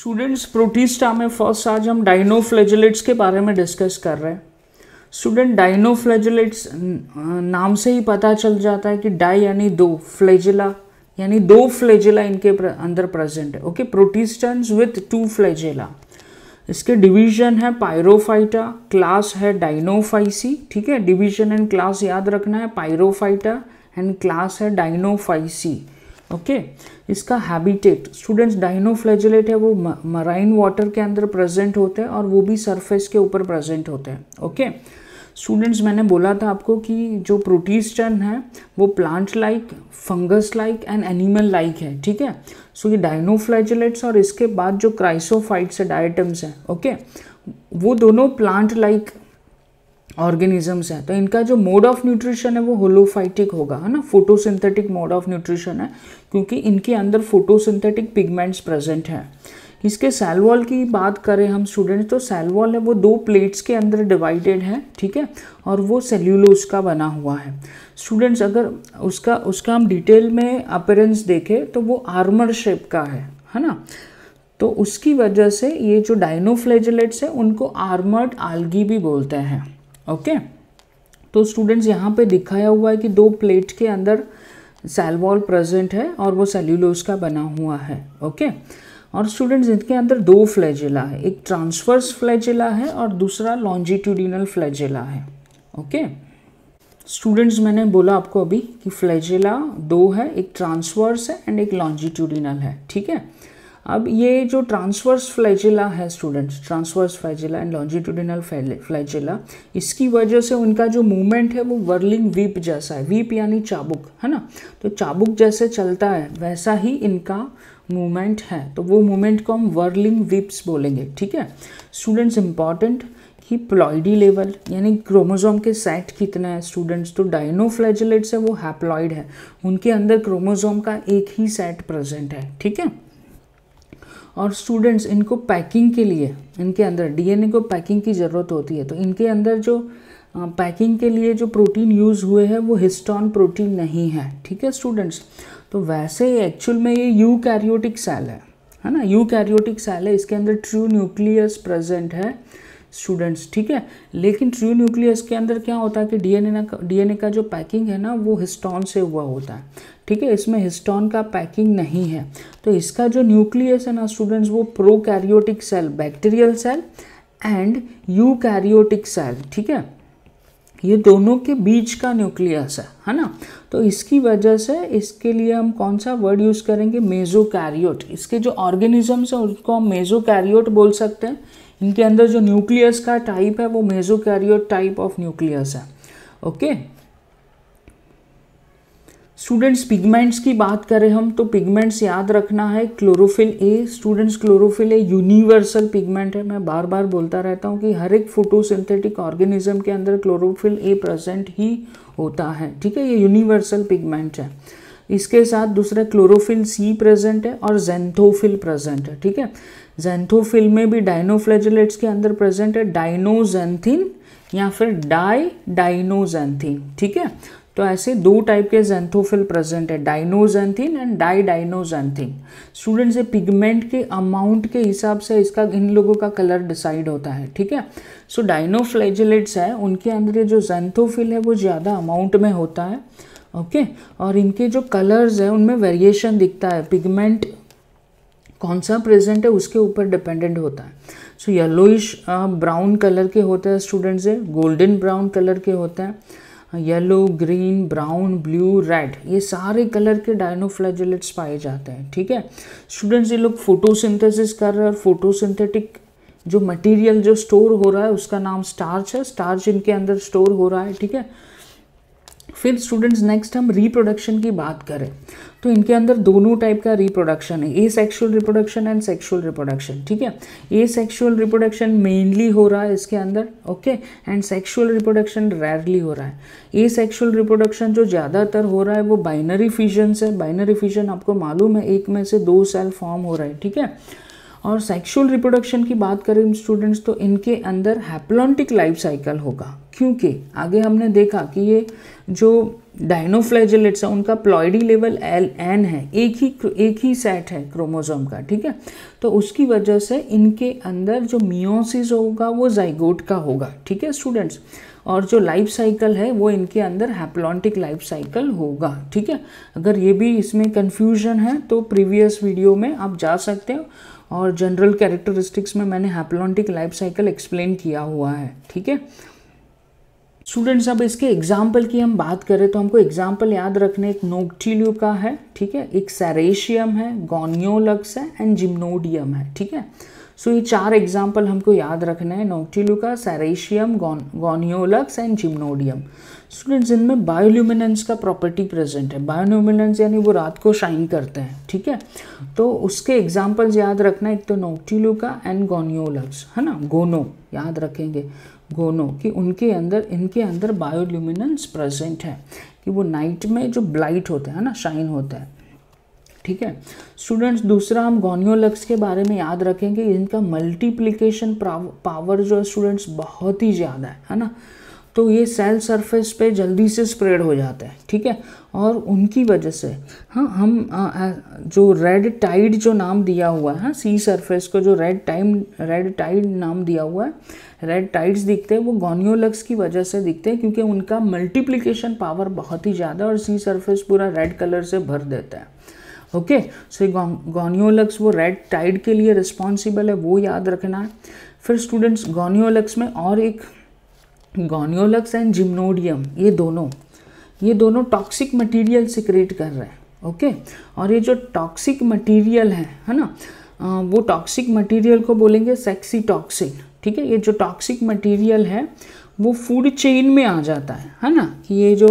Students प्रोटीस्टा में first आज हम डाइनोफ्लेजुलेट्स के बारे में डिस्कस कर रहे हैं स्टूडेंट डाइनोफ्लेजुलेट्स नाम से ही पता चल जाता है कि डाई यानी दो फ्लेजिला यानी दो फ्लेजिला इनके प्र, अंदर प्रेजेंट है okay protistans with two flagella इसके डिवीजन है पायरोफाइटा क्लास है डाइनोफाइसी ठीक है डिवीजन एंड क्लास याद रखना है पायरोफाइटा एंड क्लास है डाइनोफाइसी ओके okay. इसका हैबिटेट स्टूडेंट्स डाइनोफ्लैजिलेट है वो मराइन वाटर के अंदर प्रेजेंट होते हैं और वो भी सरफेस के ऊपर प्रेजेंट होते हैं ओके स्टूडेंट्स मैंने बोला था आपको कि जो प्रोटीस्टन है वो plant like fungus like and animal like है ठीक है सो ये डाइनोफ्लैजिलेट्स और इसके बाद जो क्राइसोफाइट्स है डायटम्स हैं ओके okay. वो दोनों प्लांट लाइक ऑर्गेनिजम्स हैं तो इनका जो मोड ऑफ न्यूट्रिशन है वो होलोफाइटिक होगा है ना फोटोसिंथेटिक मोड ऑफ न्यूट्रिशन है क्योंकि इनके अंदर फोटोसिंथेटिक पिगमेंट्स प्रेजेंट हैं इसके सेल वॉल की बात करें हम स्टूडेंट्स तो सेल वॉल है वो दो प्लेट्स के अंदर डिवाइडेड है ठीक है और वो सेल्यूलोज का बना हुआ है स्टूडेंट्स अगर उसका उसका हम डिटेल में अपेरेंस देखें तो वो आर्मर शेप का है है ना तो उसकी वजह से ये जो डायनोफ्लेजलेट्स हैं उनको आर्मर्ड आलगी भी बोलते हैं ओके तो स्टूडेंट्स यहाँ पे दिखाया हुआ है कि दो प्लेट के अंदर सेलवॉल प्रेजेंट है और वो सेल्यूलोस का बना हुआ है ओके और स्टूडेंट्स इनके अंदर दो फ्लैजिला है एक ट्रांसफर्स फ्लैजिला है और दूसरा लॉन्जिट्यूडिनल फ्लैजिला है ओके स्टूडेंट्स मैंने बोला आपको अभी कि फ्लैजिला दो है एक ट्रांसवर्स है एंड एक लॉन्जिट्यूडिनल है ठीक है अब ये जो ट्रांसवर्स फ्लैजिला है students transverse flagella and longitudinal flagella इसकी वजह से उनका जो मूवमेंट है वो वर्लिंग वीप जैसा है वीप यानी चाबुक है ना तो चाबुक जैसे चलता है वैसा ही इनका मूवमेंट है तो वो मूवमेंट को हम वर्लिंग वीप्स बोलेंगे ठीक है स्टूडेंट्स इंपॉर्टेंट कि प्लॉइडी लेवल यानी क्रोमोजोम के सेट कितना है स्टूडेंट्स तो डायनोफ्लैजिलेट्स है वो हैप्लॉइड है उनके अंदर क्रोमोजोम का एक ही सेट प्रेजेंट है ठीक है और स्टूडेंट्स इनको पैकिंग के लिए इनके अंदर डीएनए को पैकिंग की ज़रूरत होती है तो इनके अंदर जो पैकिंग के लिए जो प्रोटीन यूज़ हुए हैं वो हिस्टॉन प्रोटीन नहीं है ठीक है स्टूडेंट्स तो वैसे एक्चुअल में ये यू कैरियोटिक सेल है है ना यू कैरियोटिक सेल है इसके अंदर ट्रू न्यूक्लियस प्रेजेंट है स्टूडेंट्स ठीक है लेकिन ट्रू न्यूक्लियस के अंदर क्या होता है कि डीएनए डीएनए का जो पैकिंग है ना वो हिस्टॉन से हुआ होता है ठीक है इसमें हिस्टोन का पैकिंग नहीं है तो इसका जो न्यूक्लियस है ना स्टूडेंट्स वो prokaryotic cell bacterial cell and eukaryotic cell ठीक है ये दोनों के बीच का न्यूक्लियस है है ना तो इसकी वजह से इसके लिए हम कौन सा वर्ड यूज़ करेंगे मेजोकैरियोट इसके जो ऑर्गेनिजम्स हैं उसको हम मेजोकैरियोट बोल सकते हैं इनके अंदर जो न्यूक्लियस का टाइप है वो मेजोकैरियोट टाइप ऑफ न्यूक्लियस है ओके okay? स्टूडेंट्स पिगमेंट्स की बात करें हम तो पिगमेंट्स याद रखना है chlorophyll a students chlorophyll a universal pigment है मैं बार बार बोलता रहता हूँ कि हर एक फोटोसिंथेटिक ऑर्गेनिज्म के अंदर क्लोरोफिल ए प्रेजेंट ही होता है ठीक है ये यूनिवर्सल पिगमेंट है इसके साथ दूसरा क्लोरोफिल सी प्रेजेंट है और जेंथोफिल प्रेजेंट है ठीक है जेंथोफिल में भी डाइनोफ्लेजिलेट्स के अंदर प्रेजेंट है डाइनोजेंथिन या फिर डाई डाइनोजेंथिन ठीक है तो ऐसे दो टाइप के जेंथोफिल प्रेजेंट है dinoxanthin and diadinoxanthin student से पिगमेंट के अमाउंट के हिसाब से इसका इन लोगों का कलर डिसाइड होता है ठीक है सो डाइनोफ्लेजिलेट्स है उनके अंदर ये जो जेंथोफिल है वो ज़्यादा अमाउंट में होता है ओके और इनके जो कलर्स हैं उनमें वेरिएशन दिखता है पिगमेंट कौन सा प्रेजेंट है उसके ऊपर डिपेंडेंट होता है सो येलोइश ब्राउन कलर के होते हैं स्टूडेंट्स है गोल्डन ब्राउन कलर के होते हैं yellow green brown blue red ये सारे कलर के डायनोफ्लैजिलेट्स पाए जाते हैं ठीक है स्टूडेंट्स ये लोग फोटोसिंथेसिस कर रहे हैं और फोटोसिंथेटिक जो मटेरियल जो स्टोर हो रहा है उसका नाम स्टार्च है स्टार्च इनके अंदर स्टोर हो रहा है ठीक है फिर स्टूडेंट्स नेक्स्ट हम रिप्रोडक्शन की बात करें तो इनके अंदर दोनों टाइप का रिप्रोडक्शन है asexual reproduction and sexual reproduction ठीक है ए सेक्शुअल रिप्रोडक्शन मेनली हो रहा है इसके अंदर okay and sexual reproduction rarely हो रहा है ए सेक्शुअल रिप्रोडक्शन जो ज़्यादातर हो रहा है वो बाइनरी फिजन है बाइनरी फिजन आपको मालूम है एक में से दो सेल फॉर्म हो रहा है ठीक है और सेक्शुअल रिप्रोडक्शन की बात करें स्टूडेंट्स तो इनके अंदर हैप्लॉन्टिक लाइफ साइकिल होगा क्योंकि आगे हमने देखा कि ये जो डायनोफ्लैजिलेट्स है उनका प्लॉइडी लेवल एल एन है एक ही एक ही सेट है क्रोमोसोम का ठीक है तो उसकी वजह से इनके अंदर जो मियोसिस होगा वो जाइगोट का होगा ठीक है स्टूडेंट्स और जो लाइफ साइकिल है वो इनके अंदर हैप्लॉन्टिक लाइफ साइकिल होगा ठीक है अगर ये भी इसमें कन्फ्यूजन है तो प्रीवियस वीडियो में आप जा सकते हो और जनरल कैरेक्टरिस्टिक्स में मैंने हैप्लॉन्टिक लाइफ साइकिल एक्सप्लेन किया हुआ है ठीक है स्टूडेंट्स अब इसके एग्जाम्पल की हम बात करें तो हमको एग्जाम्पल याद रखने एक नोक्टिल्यू का है ठीक है एक सैरेशियम है गोनियोलक्स है एंड जिम्नोडियम है ठीक है सो ये चार एग्जाम्पल हमको याद रखना है noctiluca ceratium gonyaulax and gymnodinium students इनमें बायोल्यूमिनेंस का प्रॉपर्टी प्रेजेंट है बायोल्यूमिनेंस यानी वो रात को शाइन करते हैं ठीक है तो उसके एग्जाम्पल्स याद रखना एक तो नोक्टिल्यू का एंड गोनियोलक्स है ना गोनो याद रखेंगे गोनो कि उनके अंदर इनके अंदर बायोल्यूमिनेंस प्रेजेंट है कि वो नाइट में जो ब्लाइट होता है ना शाइन होता है ठीक है स्टूडेंट्स दूसरा हम गोनियोलक्स के बारे में याद रखेंगे इनका मल्टीप्लिकेशन पावर जो है स्टूडेंट्स बहुत ही ज़्यादा है है ना तो ये सेल सरफेस पे जल्दी से स्प्रेड हो जाता है ठीक है और उनकी वजह से हाँ हम आ, आ, जो रेड टाइड जो नाम दिया हुआ है सी सरफेस को जो रेड टाइम रेड टाइड नाम दिया हुआ है रेड टाइड्स दिखते हैं वो गोनियोलक्स की वजह से दिखते हैं क्योंकि उनका मल्टीप्लिकेशन पावर बहुत ही ज़्यादा और सी सरफेस पूरा रेड कलर से भर देता है ओके सो गोनियोलक्स वो रेड टाइड के लिए रिस्पॉन्सिबल है वो याद रखना है फिर स्टूडेंट्स गोनियोलक्स में और एक गोनियोलक्स एंड जिम्नोडियम ये दोनों ये दोनों टॉक्सिक मटेरियल सिक्रिएट कर रहे हैं ओके और ये जो टॉक्सिक मटेरियल है है ना वो टॉक्सिक मटेरियल को बोलेंगे सेक्सी टॉक्सिन ठीक है ये जो टॉक्सिक मटेरियल है वो फूड चेन में आ जाता है है ना कि ये जो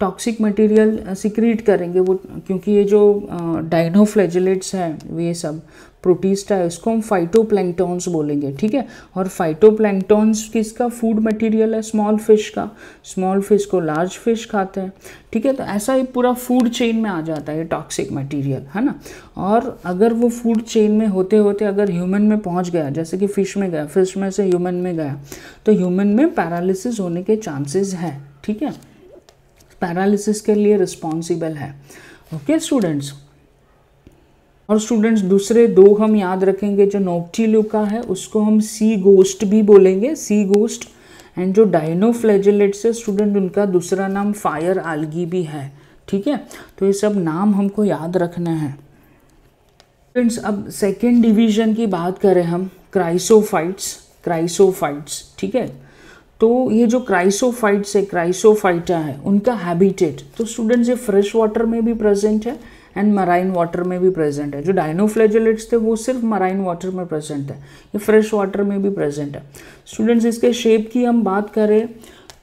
टॉक्सिक मटेरियल सिक्रीट करेंगे वो क्योंकि ये जो डाइनोफ्लेजलेट्स हैं ये सब प्रोटीस्टा है उसको हम फाइटो बोलेंगे ठीक है और फाइटो किसका फूड मटेरियल है स्मॉल फिश का स्मॉल फिश को लार्ज फिश खाते हैं ठीक है तो ऐसा ही पूरा फूड चेन में आ जाता है टॉक्सिक मटेरियल है ना और अगर वो फूड चेन में होते होते अगर ह्यूमन में पहुंच गया जैसे कि फिश में गया फिश में से ह्यूमन में गया तो ह्यूमन में पैरालिसिस होने के चांसेस है ठीक है पैरालिसिस के लिए रिस्पॉन्सिबल है ओके स्टूडेंट्स और स्टूडेंट्स दूसरे दो हम याद रखेंगे जो नोपटी है उसको हम सी गोस्ट भी बोलेंगे सी गोस्ट एंड जो डायनो है स्टूडेंट उनका दूसरा नाम फायर आलगी भी है ठीक है तो ये सब नाम हमको याद रखना है फ्रेंड्स अब सेकेंड डिवीजन की बात करें हम क्राइसोफाइट्स क्राइसोफाइट्स ठीक है तो ये जो क्राइसोफाइट्स है क्राइसोफाइटा है उनका हैबिटेट तो स्टूडेंट्स ये फ्रेश वाटर में भी प्रेजेंट है एंड मराइन वाटर में भी प्रेजेंट है जो डाइनोफ्लेजेलेट्स थे वो सिर्फ मराइन वाटर में प्रेजेंट है ये फ्रेश वाटर में भी प्रेजेंट है स्टूडेंट्स इसके शेप की हम बात करें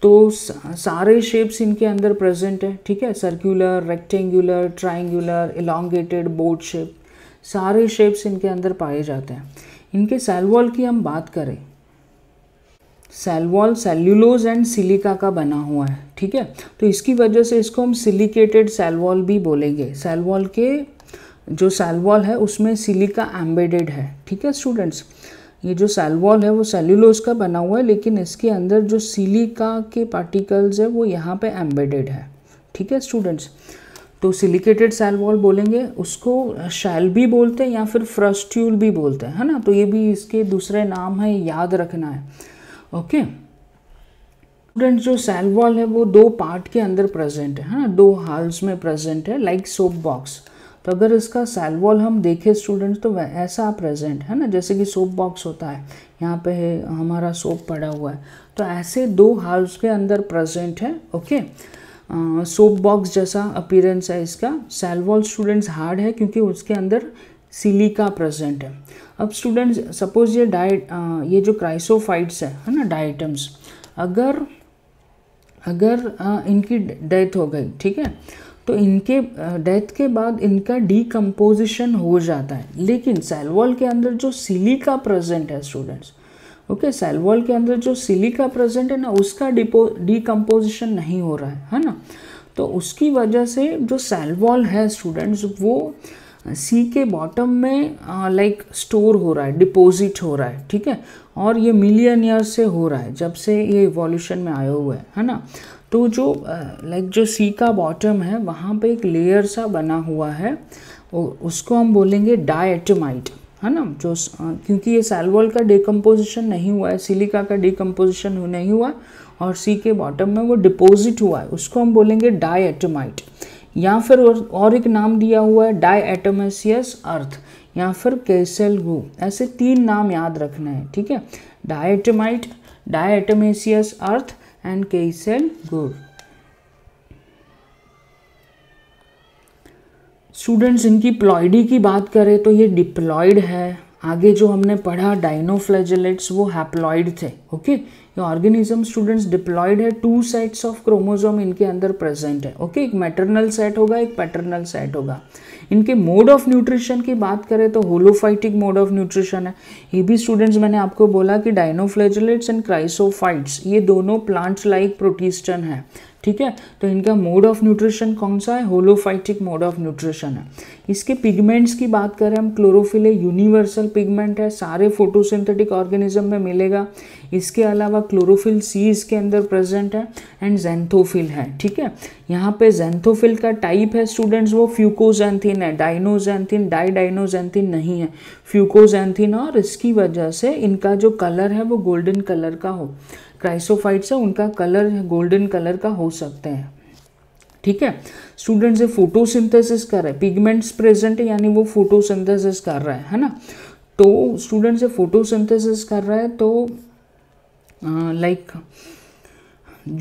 तो सारे शेप्स इनके अंदर प्रेजेंट है ठीक है circular rectangular triangular elongated boat shape सारे शेप्स इनके अंदर पाए जाते हैं इनके सेलवॉल की हम बात करें सेलवॉल सेल्यूलोज एंड सिलिका का बना हुआ है ठीक है तो इसकी वजह से इसको हम सिलिकेटेड सेलवॉल भी बोलेंगे सेलवॉल के जो सेलवॉल है उसमें सिलिका एम्बेडेड है ठीक है स्टूडेंट्स ये जो सेलवॉल है वो सेल्यूलोज का बना हुआ है लेकिन इसके अंदर जो सिलिका के पार्टिकल्स है वो यहाँ पे एम्बेडेड है ठीक है स्टूडेंट्स तो सिलिकेटेड सेल वॉल बोलेंगे उसको शैल भी बोलते हैं या फिर फ्रस्ट्यूल भी बोलते हैं है ना तो ये भी इसके दूसरे नाम है याद रखना है ओके स्टूडेंट जो सेल वॉल है वो दो पार्ट के अंदर प्रेजेंट है ना दो हाल्स में प्रेजेंट है लाइक सोप बॉक्स तो अगर इसका सेल वॉल हम देखें स्टूडेंट्स तो ऐसा प्रेजेंट है ना जैसे कि सोप बॉक्स होता है यहाँ पे हमारा सोप पड़ा हुआ है तो ऐसे दो हाल्स के अंदर प्रेजेंट है ओके सोप बॉक्स जैसा अपीरेंस है इसका सेल वॉल स्टूडेंट्स हार्ड है क्योंकि उसके अंदर सिलिका प्रेजेंट है अब स्टूडेंट्स सपोज ये डाइट ये जो क्राइसोफाइट्स है है ना डाइटम्स अगर अगर आ, इनकी डेथ हो गई ठीक है तो इनके डेथ के बाद इनका डीकम्पोजिशन हो जाता है लेकिन सेलवॉल के अंदर जो सिलिका प्रेजेंट है स्टूडेंट्स ओके सेलवॉल के अंदर जो सिलिका प्रेजेंट है ना उसका डिपो डिकम्पोजिशन नहीं हो रहा है है ना तो उसकी वजह से जो सेलवॉल है स्टूडेंट्स वो सी के बॉटम में लाइक स्टोर हो रहा है डिपॉजिट हो रहा है ठीक है और ये मिलियन ईयर से हो रहा है जब से ये इवोल्यूशन में आया हुआ है है ना तो जो लाइक जो सी का बॉटम है वहाँ पे एक लेयर सा बना हुआ है उसको हम बोलेंगे डाइटमाइट है ना जो क्योंकि ये सेलवॉल का डिकम्पोजिशन नहीं हुआ है सिलिका का डिकम्पोजिशन नहीं हुआ और सी के बॉटम में वो डिपॉजिट हुआ है उसको हम बोलेंगे डाइटमाइट या फिर और एक नाम दिया हुआ है डाई एटोमेसियस अर्थ या फिर केसल गु ऐसे तीन नाम याद रखना है ठीक है diatomite diatomaceous earth and kieselguhr students इनकी प्लॉइडी की बात करें तो ये डिप्लॉइड है आगे जो हमने पढ़ा डाइनोफ्लेजलेट्स वो हैप्लॉइड थे ओके ऑर्गेनिज्म स्टूडेंट्स डिप्लॉयड है टू सेट्स ऑफ क्रोमोजोम इनके अंदर प्रेजेंट है ओके एक मैटरनल सेट होगा एक पैटर्नल सेट होगा इनके मोड ऑफ न्यूट्रिशन की बात करें तो होलोफाइटिक मोड ऑफ न्यूट्रिशन है ये भी स्टूडेंट्स मैंने आपको बोला कि डायनोफ्लेजलेट्स एंड क्राइसोफाइट्स ये दोनों प्लांट्स लाइक प्रोटीस्टन है ठीक है तो इनका मोड ऑफ न्यूट्रिशन कौन सा है होलोफाइटिक मोड ऑफ न्यूट्रिशन है इसके पिगमेंट्स की बात करें हम क्लोरोफिल यूनिवर्सल पिगमेंट है सारे फोटोसिंथेटिक ऑर्गेनिज्म में मिलेगा इसके अलावा क्लोरोफिल सी इसके अंदर प्रेजेंट है एंड जेंथोफिल है ठीक है यहाँ पे जेंथोफिल का टाइप है स्टूडेंट्स वो फ्यूकोजेंथिन है डाइनोजेंथिन डाई डाइनोजेंथिन नहीं है फ्यूकोजेंथिन और इसकी वजह से इनका जो कलर है वो गोल्डन कलर का हो क्राइसोफाइट्स है उनका कलर गोल्डन कलर का हो सकते हैं ठीक है स्टूडेंट्स फोटो फोटोसिंथेसिस कर रहे हैं पिगमेंट्स प्रेजेंट है यानी वो फोटोसिंथेसिस कर रहा है है ना तो स्टूडेंट्स फोटो फोटोसिंथेसिस कर रहा है तो लाइक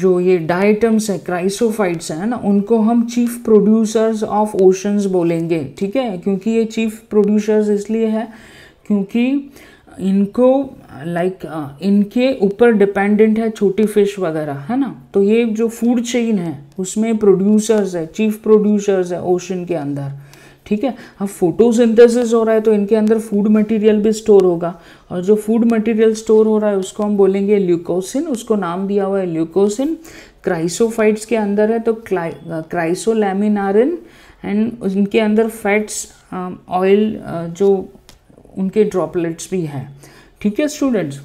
जो ये डाइटम्स है क्राइसोफाइट्स है ना उनको हम चीफ प्रोड्यूसर्स ऑफ ओशंस बोलेंगे ठीक है क्योंकि ये चीफ प्रोड्यूसर्स इसलिए है क्योंकि इनको लाइक like, uh, इनके ऊपर डिपेंडेंट है छोटी फिश वगैरह है ना तो ये जो फूड चेन है उसमें प्रोड्यूसर्स है चीफ प्रोड्यूसर्स है ओशन के अंदर ठीक है अब फोटोसिंथेसिस हो रहा है तो इनके अंदर फूड मटेरियल भी स्टोर होगा और जो फूड मटेरियल स्टोर हो रहा है उसको हम बोलेंगे ल्यूकोसिन उसको नाम दिया हुआ है ल्यूकोसिन क्राइसोफाइट्स के अंदर है तो क्राइसोलेमिनारिन एंड उनके अंदर फैट्स ऑयल um, uh, जो उनके ड्रॉपलेट्स भी हैं ठीक है स्टूडेंट्स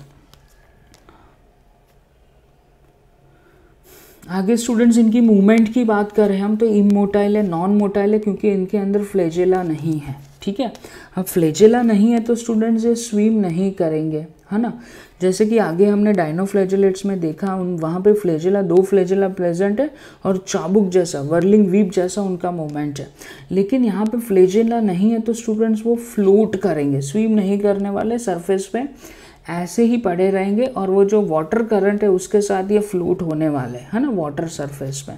आगे स्टूडेंट्स इनकी मूवमेंट की बात कर रहे हैं हम तो इमोटाइल है नॉन मोटाइल है क्योंकि इनके अंदर फ्लेजेला नहीं है ठीक है अब फ्लेजेला नहीं है तो स्टूडेंट्स ये स्विम नहीं करेंगे है ना जैसे कि आगे हमने डायनोफ्लेजिलेट्स में देखा उन वहाँ पे फ्लेजिला दो फ्लेजिला प्रेजेंट है और चाबुक जैसा वर्लिंग वीप जैसा उनका मोमेंट है लेकिन यहाँ पे फ्लेजिला नहीं है तो स्टूडेंट्स वो फ्लोट करेंगे स्विम नहीं करने वाले सरफेस पे ऐसे ही पड़े रहेंगे और वो जो वाटर करंट है उसके साथ ये फ्लोट होने वाले है ना वाटर सरफेस में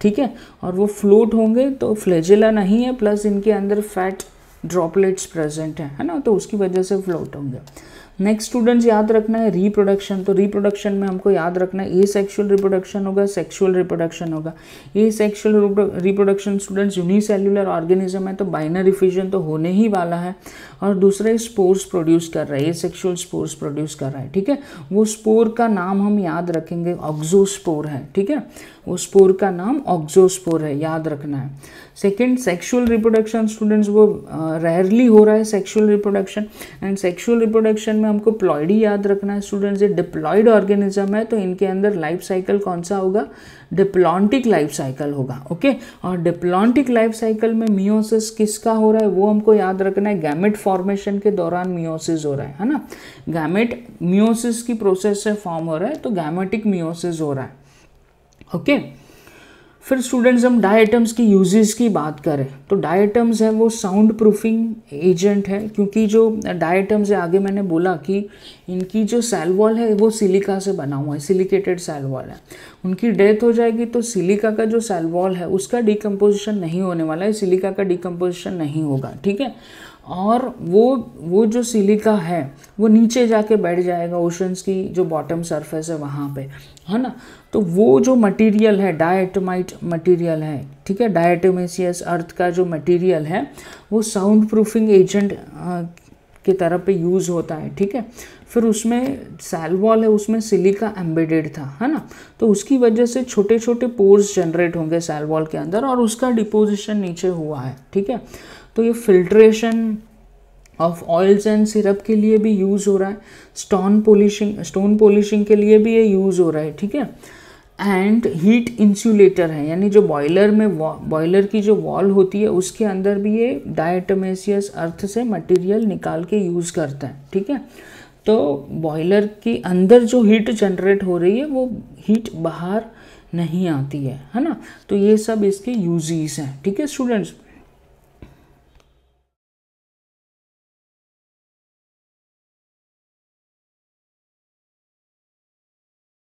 ठीक है और वो फ्लोट होंगे तो फ्लेजिला नहीं है प्लस इनके अंदर फैट ड्रॉपलेट्स प्रेजेंट हैं है ना तो उसकी वजह से फ्लोट होंगे नेक्स्ट स्टूडेंट्स याद रखना है रिप्रोडक्शन तो रिप्रोडक्शन में हमको याद रखना है ए सेक्शुअल रिप्रोडक्शन होगा सेक्शुअल रिप्रोडक्शन होगा asexual reproduction students unicellular organism है तो बाइनरी फिजन तो होने ही वाला है और दूसरा स्पोर्स प्रोड्यूस कर रहा है ए सेक्शुअल स्पोर्स प्रोड्यूस कर रहा है ठीक है वो स्पोर का नाम हम याद रखेंगे ऑक्जोस्पोर है ठीक है वो स्पोर का नाम ऑक्जोस्पोर है याद रखना है सेकेंड सेक्शुअल रिप्रोडक्शन स्टूडेंट्स वो रेयरली हो रहा है sexual reproduction and sexual reproduction में हमको प्लॉइडी याद रखना है स्टूडेंट्स ये डिप्लॉयड ऑर्गेनिज्म है तो इनके अंदर लाइफ साइकिल कौन सा होगा डिप्लॉन्टिक लाइफ साइकिल होगा ओके और डिप्लॉन्टिक लाइफ साइकिल में मियोसिस किसका हो रहा है वो हमको याद रखना है गैमेट फॉर्मेशन के दौरान मियोसिस हो रहा है है ना गैमेट मियोसिस की प्रोसेस से फॉर्म हो रहा है तो गैमेटिक मियोसिस हो रहा है ओके फिर स्टूडेंट्स हम डाइटम्स की यूजेस की बात करें तो डाइटम्स है वो साउंड प्रूफिंग एजेंट है क्योंकि जो डाइटम्स है आगे मैंने बोला कि इनकी जो सेल वॉल है वो सिलिका से बना हुआ है सिलिकेटेड सेल वॉल है उनकी डेथ हो जाएगी तो सिलिका का जो सेल वॉल है उसका डिकम्पोजिशन नहीं होने वाला है सिलिका का डिकम्पोजिशन नहीं होगा ठीक है और वो वो जो सिलिका है वो नीचे जाके बैठ जाएगा ओशंस की जो बॉटम सरफेस है वहाँ पे है ना तो वो जो मटेरियल है डायटोमाइट मटेरियल है ठीक है डायटोमेसियस अर्थ का जो मटेरियल है वो साउंड प्रूफिंग एजेंट के तरह पे यूज़ होता है ठीक है फिर उसमें वॉल है उसमें सिलिका एम्बेडेड था है ना तो उसकी वजह से छोटे छोटे पोर्स जनरेट होंगे सेल वॉल के अंदर और उसका डिपोजिशन नीचे हुआ है ठीक है तो ये filtration of oils and syrup के लिए भी यूज़ हो रहा है स्टोन पॉलिशिंग स्टोन पॉलिशिंग के लिए भी ये यूज़ हो रहा है ठीक है एंड हीट इंसुलेटर है यानी जो बॉयलर में बॉयलर की जो वॉल होती है उसके अंदर भी ये डायटमेसियस अर्थ से मटेरियल निकाल के यूज़ करता है ठीक है तो बॉयलर के अंदर जो हीट जनरेट हो रही है वो हीट बाहर नहीं आती है है ना तो ये सब इसके यूजीज हैं ठीक है स्टूडेंट्स